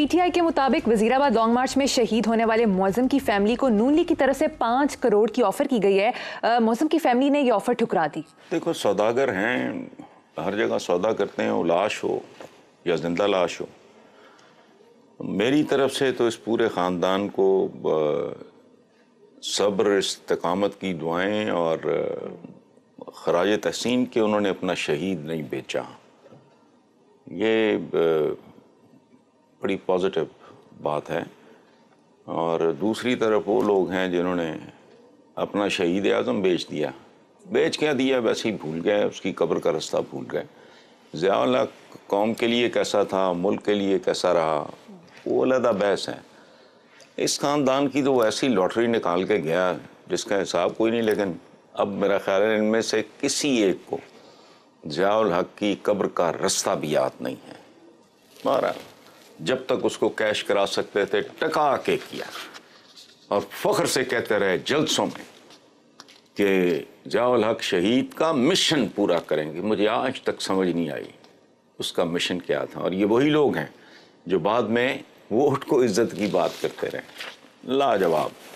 PTI के मुताबिक Wazirabad long मार्च में शहीद होने वाले मौजम की फैमिली को नून लीग की तरफ से पाँच करोड़ की ऑफर की गई है मौजम की फैमिली ने ये ऑफर ठुकरा दी देखो सौदागर हैं हर जगह सौदा करते हैं लाश हो या जिंदा लाश हो मेरी तरफ से तो इस पूरे ख़ानदान को सब्र इस्तकामत की दुआएं और खराज तहसीन के उन्होंने अपना शहीद नहीं बेचा ये बड़ी पॉजिटिव बात है और दूसरी तरफ वो लोग हैं जिन्होंने अपना शहीद आज़म बेच दिया बेच क्या दिया वैसे ही भूल गए उसकी कब्र का रास्ता भूल गए ज़ियाला कौम के लिए कैसा था मुल्क के लिए कैसा रहा वो अलहदा बहस है इस ख़ानदान की तो ऐसी लॉटरी निकाल के गया जिसका हिसाब कोई नहीं लेकिन अब मेरा ख्याल है इनमें से किसी एक को जयाल हक की कब्र का रास्ता भी याद नहीं है मारा जब तक उसको कैश करा सकते थे टका के किया और फ़ख्र से कहते रहे जलसों में कि जावल हक शहीद का मिशन पूरा करेंगे मुझे आज तक समझ नहीं आई उसका मिशन क्या था और ये वही लोग हैं जो बाद में वोट को इज्जत की बात करते रहे लाजवाब